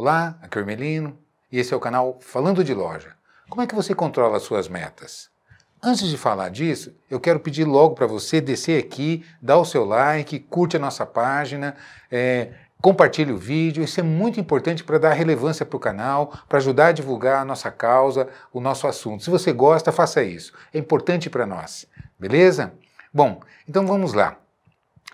Olá, aqui é o Melino e esse é o canal Falando de Loja. Como é que você controla suas metas? Antes de falar disso, eu quero pedir logo para você descer aqui, dar o seu like, curte a nossa página, é, compartilhe o vídeo. Isso é muito importante para dar relevância para o canal, para ajudar a divulgar a nossa causa, o nosso assunto. Se você gosta, faça isso. É importante para nós, beleza? Bom, então vamos lá.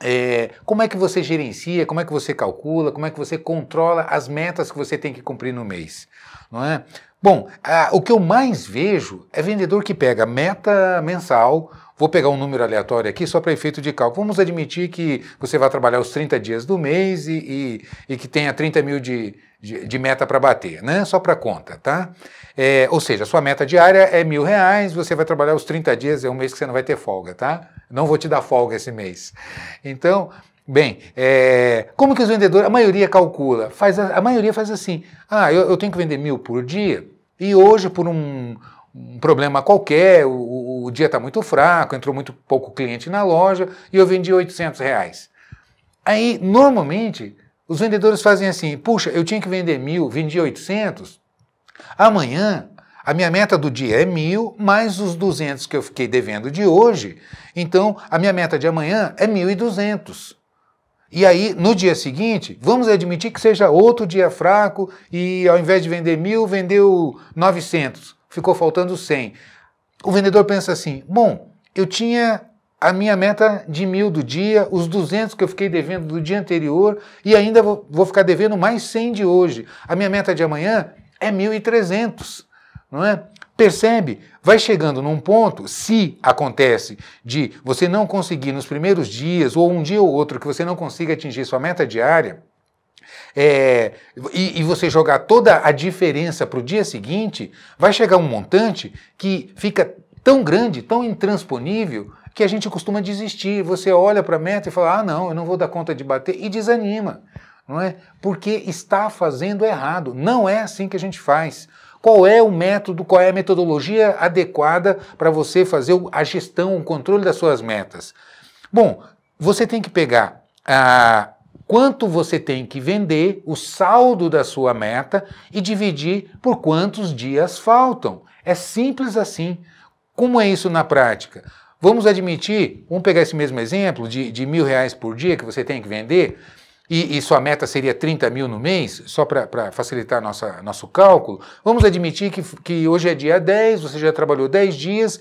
É, como é que você gerencia, como é que você calcula, como é que você controla as metas que você tem que cumprir no mês, não é? Bom, a, o que eu mais vejo é vendedor que pega meta mensal, vou pegar um número aleatório aqui só para efeito de cálculo. Vamos admitir que você vai trabalhar os 30 dias do mês e, e, e que tenha 30 mil de, de, de meta para bater, né? Só para conta, tá? É, ou seja, a sua meta diária é mil reais, você vai trabalhar os 30 dias, é um mês que você não vai ter folga, tá? Não vou te dar folga esse mês. Então, Bem, é, como que os vendedores, a maioria calcula? Faz a, a maioria faz assim: ah, eu, eu, tenho que vender mil por dia e hoje, por um, um problema qualquer, o, o dia está muito fraco, entrou muito pouco cliente na loja e eu vendi 800 reais. Aí, normalmente, os vendedores fazem assim: puxa, eu tinha que vender mil, vendi 800, amanhã a minha meta do dia é mil, mais os 200 que eu fiquei devendo de hoje. Então, a minha meta de amanhã é 1.200. E aí, no dia seguinte, vamos admitir que seja outro dia fraco e ao invés de vender mil, vendeu 900. Ficou faltando 100. O vendedor pensa assim: bom, eu tinha a minha meta de mil do dia, os 200 que eu fiquei devendo do dia anterior e ainda vou, vou ficar devendo mais 100 de hoje. A minha meta de amanhã é 1.300 não é? Percebe? Vai chegando num ponto, se acontece de você não conseguir nos primeiros dias, ou um dia ou outro, que você não consiga atingir sua meta diária, é, e, e, você jogar toda a diferença para o dia seguinte, vai chegar um montante que fica tão grande, tão intransponível, que a gente costuma desistir. Você olha para a meta e fala: ah, não, eu não vou dar conta de bater, e desanima, não é? Porque está fazendo errado. Não é assim que a gente faz qual é o método, qual é a metodologia adequada para você fazer a gestão, o controle das suas metas. Bom, você tem que pegar ah, quanto você tem que vender, o saldo da sua meta e dividir por quantos dias faltam. É simples assim. Como é isso na prática? Vamos admitir, vamos pegar esse mesmo exemplo de, de mil reais por dia que você tem que vender e, e, sua meta seria 30 mil no mês, só para facilitar nossa, nosso cálculo, vamos admitir que, que hoje é dia 10, você já trabalhou 10 dias,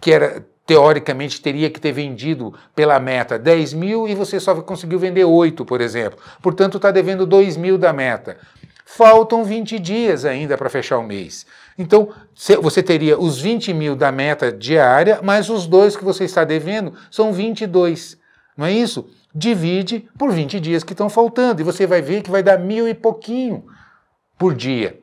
que era teoricamente teria que ter vendido pela meta 10 mil e você só conseguiu vender 8, por exemplo. Portanto, está devendo 2 mil da meta. Faltam 20 dias ainda para fechar o mês. Então, você teria os 20 mil da meta diária, mais os dois que você está devendo, são 22. Não é isso? divide por 20 dias que estão faltando e você vai ver que vai dar mil e pouquinho por dia.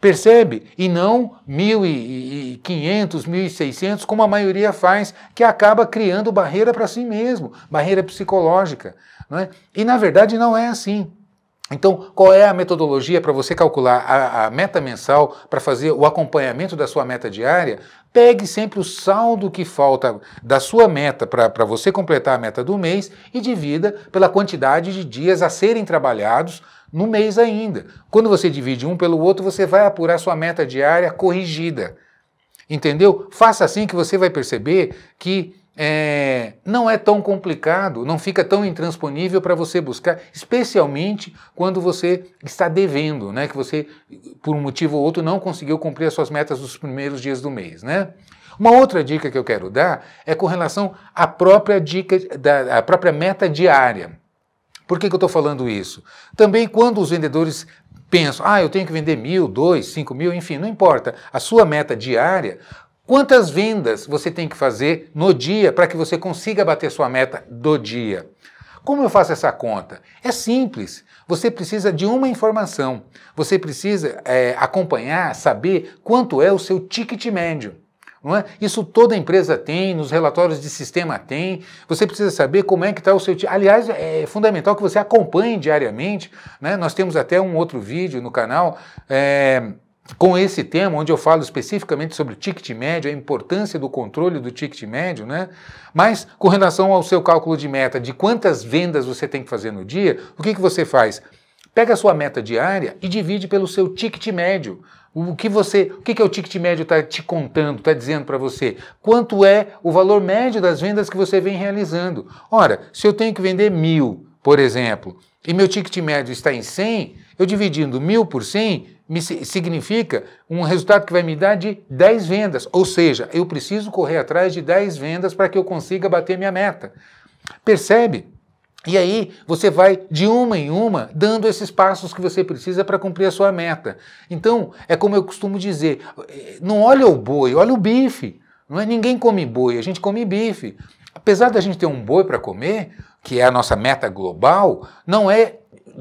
Percebe? E não 1.500, 1.600, como a maioria faz, que acaba criando barreira para si mesmo, barreira psicológica. Né? E na verdade não é assim. Então, qual é a metodologia para você calcular a, a meta mensal, para fazer o acompanhamento da sua meta diária? Pegue sempre o saldo que falta da sua meta para você completar a meta do mês e divida pela quantidade de dias a serem trabalhados no mês ainda. Quando você divide um pelo outro, você vai apurar sua meta diária corrigida. Entendeu? Faça assim que você vai perceber que é, não é tão complicado, não fica tão intransponível para você buscar, especialmente quando você está devendo, né? Que você, por um motivo ou outro, não conseguiu cumprir as suas metas nos primeiros dias do mês, né? Uma outra dica que eu quero dar é com relação à própria dica, da, à própria meta diária. Por que, que eu estou falando isso? Também quando os vendedores pensam, ah, eu tenho que vender mil, dois, cinco mil, enfim, não importa. A sua meta diária Quantas vendas você tem que fazer no dia para que você consiga bater sua meta do dia? Como eu faço essa conta? É simples. Você precisa de uma informação. Você precisa é, acompanhar, saber quanto é o seu ticket médio. É? Isso toda empresa tem, nos relatórios de sistema tem. Você precisa saber como é que está o seu. Aliás, é fundamental que você acompanhe diariamente. Né? Nós temos até um outro vídeo no canal. É com esse tema, onde eu falo especificamente sobre o ticket médio, a importância do controle do ticket médio, né? Mas com relação ao seu cálculo de meta, de quantas vendas você tem que fazer no dia, o que, que você faz? Pega a sua meta diária e divide pelo seu ticket médio. O que você, o que, que é o ticket médio está te contando, está dizendo para você? Quanto é o valor médio das vendas que você vem realizando? Ora, se eu tenho que vender mil, por exemplo, e meu ticket médio está em 100, eu dividindo 1.000 por 100 me significa um resultado que vai me dar de 10 vendas. Ou seja, eu preciso correr atrás de 10 vendas para que eu consiga bater minha meta. Percebe? E aí você vai de uma em uma dando esses passos que você precisa para cumprir a sua meta. Então, é como eu costumo dizer, eh, não olha o boi, olha o bife. Não é ninguém come boi, a gente come bife. Apesar da gente ter um boi para comer, que é a nossa meta global, não é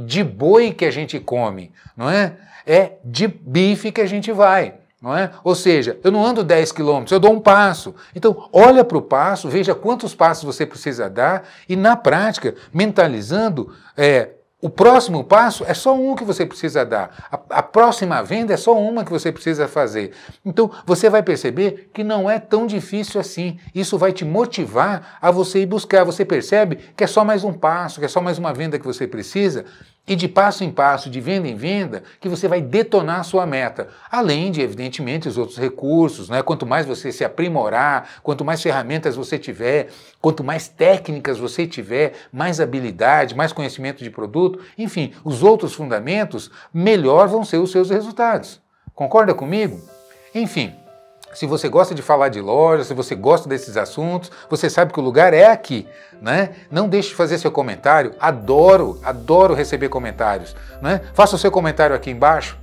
de boi que a gente come, não é? É de bife que a gente vai. Não é? Ou seja, eu não ando 10 quilômetros, eu dou um passo. Então, olha para o passo, veja quantos passos você precisa dar e, na prática, mentalizando é, o próximo passo é só um que você precisa dar. A, a, próxima venda é só uma que você precisa fazer. Então, você vai perceber que não é tão difícil assim. Isso vai te motivar a você ir buscar. Você percebe que é só mais um passo, que é só mais uma venda que você precisa e de passo em passo, de venda em venda, que você vai detonar a sua meta. Além de, evidentemente, os outros recursos, né? Quanto mais você se aprimorar, quanto mais ferramentas você tiver, quanto mais técnicas você tiver, mais habilidade, mais conhecimento de produto, enfim, os outros fundamentos, melhor vão ser os seus resultados. Concorda comigo? Enfim, se você gosta de falar de loja, se você gosta desses assuntos, você sabe que o lugar é aqui, né? Não deixe de fazer seu comentário. Adoro, adoro receber comentários, né? Faça o seu comentário aqui embaixo.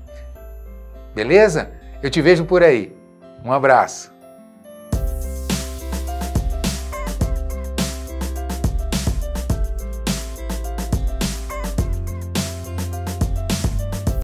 Beleza? Eu te vejo por aí. Um abraço.